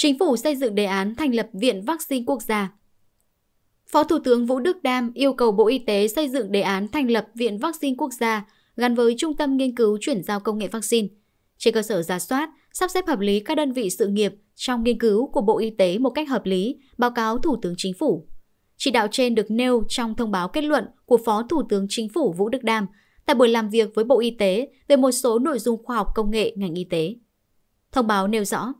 Chính phủ xây dựng đề án thành lập Viện Vaccine Quốc gia. Phó Thủ tướng Vũ Đức Đam yêu cầu Bộ Y tế xây dựng đề án thành lập Viện Vaccine Quốc gia gắn với Trung tâm Nghiên cứu chuyển giao công nghệ vaccine. Trên cơ sở giả soát, sắp xếp hợp lý các đơn vị sự nghiệp trong nghiên cứu của Bộ Y tế một cách hợp lý, báo cáo Thủ tướng Chính phủ. Chỉ đạo trên được nêu trong thông báo kết luận của Phó Thủ tướng Chính phủ Vũ Đức Đam tại buổi làm việc với Bộ Y tế về một số nội dung khoa học công nghệ ngành y tế. Thông báo nêu rõ,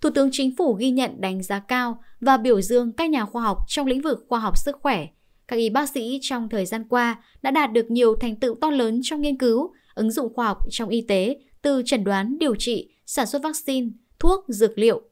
Thủ tướng Chính phủ ghi nhận đánh giá cao và biểu dương các nhà khoa học trong lĩnh vực khoa học sức khỏe. Các y bác sĩ trong thời gian qua đã đạt được nhiều thành tựu to lớn trong nghiên cứu, ứng dụng khoa học trong y tế, từ chẩn đoán, điều trị, sản xuất vaccine, thuốc, dược liệu.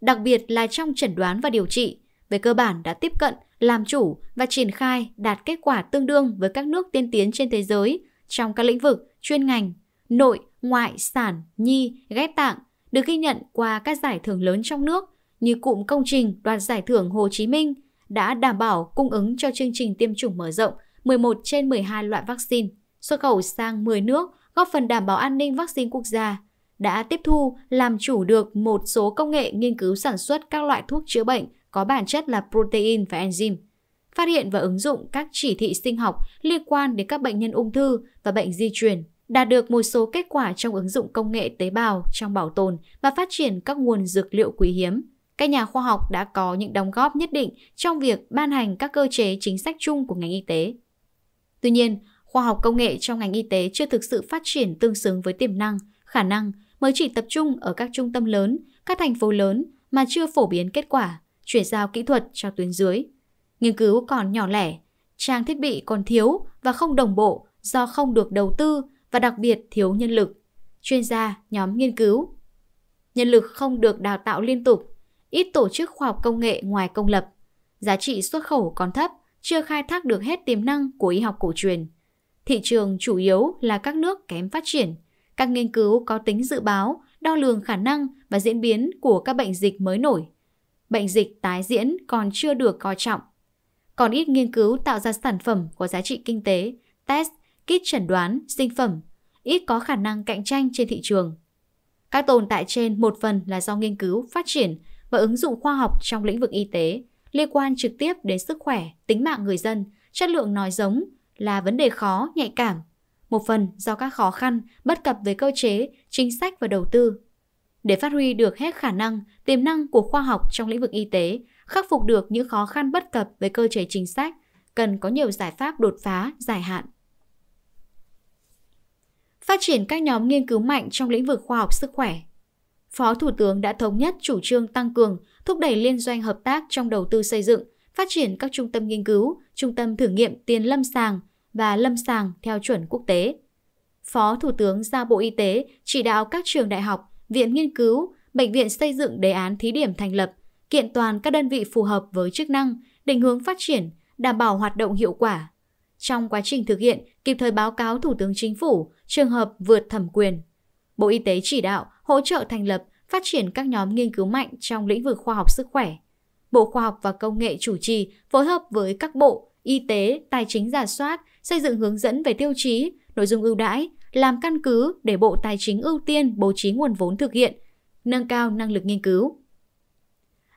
Đặc biệt là trong chẩn đoán và điều trị, về cơ bản đã tiếp cận, làm chủ và triển khai đạt kết quả tương đương với các nước tiên tiến trên thế giới trong các lĩnh vực chuyên ngành, nội, ngoại, sản, nhi, ghép tạng, được ghi nhận qua các giải thưởng lớn trong nước như cụm công trình đoạt giải thưởng Hồ Chí Minh đã đảm bảo cung ứng cho chương trình tiêm chủng mở rộng 11 trên 12 loại vaccine, xuất khẩu sang 10 nước, góp phần đảm bảo an ninh vaccine quốc gia, đã tiếp thu làm chủ được một số công nghệ nghiên cứu sản xuất các loại thuốc chữa bệnh có bản chất là protein và enzyme, phát hiện và ứng dụng các chỉ thị sinh học liên quan đến các bệnh nhân ung thư và bệnh di truyền đạt được một số kết quả trong ứng dụng công nghệ tế bào trong bảo tồn và phát triển các nguồn dược liệu quý hiếm. Các nhà khoa học đã có những đóng góp nhất định trong việc ban hành các cơ chế chính sách chung của ngành y tế. Tuy nhiên, khoa học công nghệ trong ngành y tế chưa thực sự phát triển tương xứng với tiềm năng, khả năng mới chỉ tập trung ở các trung tâm lớn, các thành phố lớn mà chưa phổ biến kết quả, chuyển giao kỹ thuật cho tuyến dưới. Nghiên cứu còn nhỏ lẻ, trang thiết bị còn thiếu và không đồng bộ do không được đầu tư và đặc biệt thiếu nhân lực. Chuyên gia, nhóm nghiên cứu. Nhân lực không được đào tạo liên tục, ít tổ chức khoa học công nghệ ngoài công lập. Giá trị xuất khẩu còn thấp, chưa khai thác được hết tiềm năng của y học cổ truyền. Thị trường chủ yếu là các nước kém phát triển. Các nghiên cứu có tính dự báo, đo lường khả năng và diễn biến của các bệnh dịch mới nổi. Bệnh dịch tái diễn còn chưa được coi trọng. Còn ít nghiên cứu tạo ra sản phẩm có giá trị kinh tế, test kit chẩn đoán, sinh phẩm, ít có khả năng cạnh tranh trên thị trường. Các tồn tại trên một phần là do nghiên cứu, phát triển và ứng dụng khoa học trong lĩnh vực y tế liên quan trực tiếp đến sức khỏe, tính mạng người dân, chất lượng nói giống là vấn đề khó, nhạy cảm. Một phần do các khó khăn, bất cập về cơ chế, chính sách và đầu tư. Để phát huy được hết khả năng, tiềm năng của khoa học trong lĩnh vực y tế, khắc phục được những khó khăn bất cập về cơ chế chính sách, cần có nhiều giải pháp đột phá, dài hạn phát triển các nhóm nghiên cứu mạnh trong lĩnh vực khoa học sức khỏe. Phó Thủ tướng đã thống nhất chủ trương tăng cường, thúc đẩy liên doanh hợp tác trong đầu tư xây dựng, phát triển các trung tâm nghiên cứu, trung tâm thử nghiệm tiền lâm sàng và lâm sàng theo chuẩn quốc tế. Phó Thủ tướng giao Bộ Y tế chỉ đạo các trường đại học, viện nghiên cứu, bệnh viện xây dựng đề án thí điểm thành lập, kiện toàn các đơn vị phù hợp với chức năng, định hướng phát triển, đảm bảo hoạt động hiệu quả, trong quá trình thực hiện kịp thời báo cáo Thủ tướng Chính phủ trường hợp vượt thẩm quyền. Bộ Y tế chỉ đạo hỗ trợ thành lập, phát triển các nhóm nghiên cứu mạnh trong lĩnh vực khoa học sức khỏe. Bộ Khoa học và Công nghệ chủ trì phối hợp với các bộ, y tế, tài chính giả soát, xây dựng hướng dẫn về tiêu chí, nội dung ưu đãi, làm căn cứ để Bộ Tài chính ưu tiên bố trí nguồn vốn thực hiện, nâng cao năng lực nghiên cứu.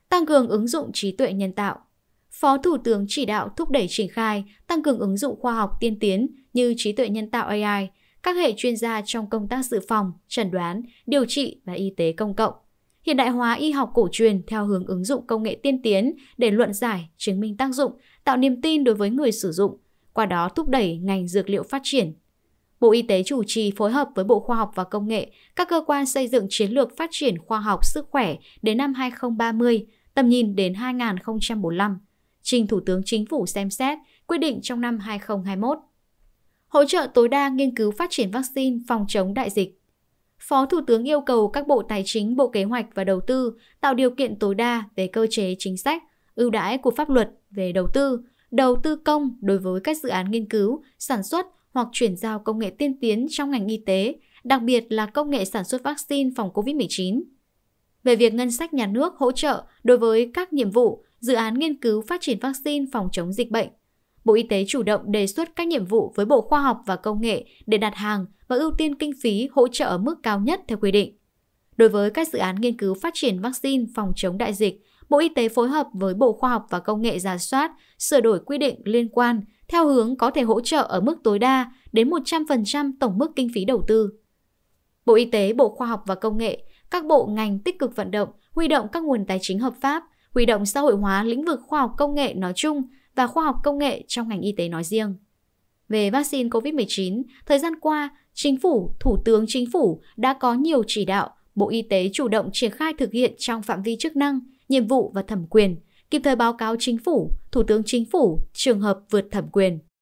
Tăng cường ứng dụng trí tuệ nhân tạo Phó Thủ tướng chỉ đạo thúc đẩy triển khai, tăng cường ứng dụng khoa học tiên tiến như trí tuệ nhân tạo AI, các hệ chuyên gia trong công tác dự phòng, chẩn đoán, điều trị và y tế công cộng. Hiện đại hóa y học cổ truyền theo hướng ứng dụng công nghệ tiên tiến để luận giải, chứng minh tác dụng, tạo niềm tin đối với người sử dụng, qua đó thúc đẩy ngành dược liệu phát triển. Bộ Y tế chủ trì phối hợp với Bộ Khoa học và Công nghệ, các cơ quan xây dựng chiến lược phát triển khoa học sức khỏe đến năm 2030, tầm nhìn đến 2045 trình Thủ tướng Chính phủ xem xét, quyết định trong năm 2021. Hỗ trợ tối đa nghiên cứu phát triển vaccine phòng chống đại dịch. Phó Thủ tướng yêu cầu các Bộ Tài chính, Bộ Kế hoạch và Đầu tư tạo điều kiện tối đa về cơ chế chính sách, ưu đãi của pháp luật về đầu tư, đầu tư công đối với các dự án nghiên cứu, sản xuất hoặc chuyển giao công nghệ tiên tiến trong ngành y tế, đặc biệt là công nghệ sản xuất vaccine phòng COVID-19. Về việc ngân sách nhà nước hỗ trợ đối với các nhiệm vụ dự án nghiên cứu phát triển vaccine phòng chống dịch bệnh. Bộ Y tế chủ động đề xuất các nhiệm vụ với Bộ Khoa học và Công nghệ để đặt hàng và ưu tiên kinh phí hỗ trợ ở mức cao nhất theo quy định. Đối với các dự án nghiên cứu phát triển vaccine phòng chống đại dịch, Bộ Y tế phối hợp với Bộ Khoa học và Công nghệ giả soát, sửa đổi quy định liên quan theo hướng có thể hỗ trợ ở mức tối đa đến 100% tổng mức kinh phí đầu tư. Bộ Y tế, Bộ Khoa học và Công nghệ, các bộ ngành tích cực vận động, huy động các nguồn tài chính hợp pháp, huy động xã hội hóa lĩnh vực khoa học công nghệ nói chung và khoa học công nghệ trong ngành y tế nói riêng. Về vaccine COVID-19, thời gian qua, Chính phủ, Thủ tướng Chính phủ đã có nhiều chỉ đạo Bộ Y tế chủ động triển khai thực hiện trong phạm vi chức năng, nhiệm vụ và thẩm quyền, kịp thời báo cáo Chính phủ, Thủ tướng Chính phủ trường hợp vượt thẩm quyền.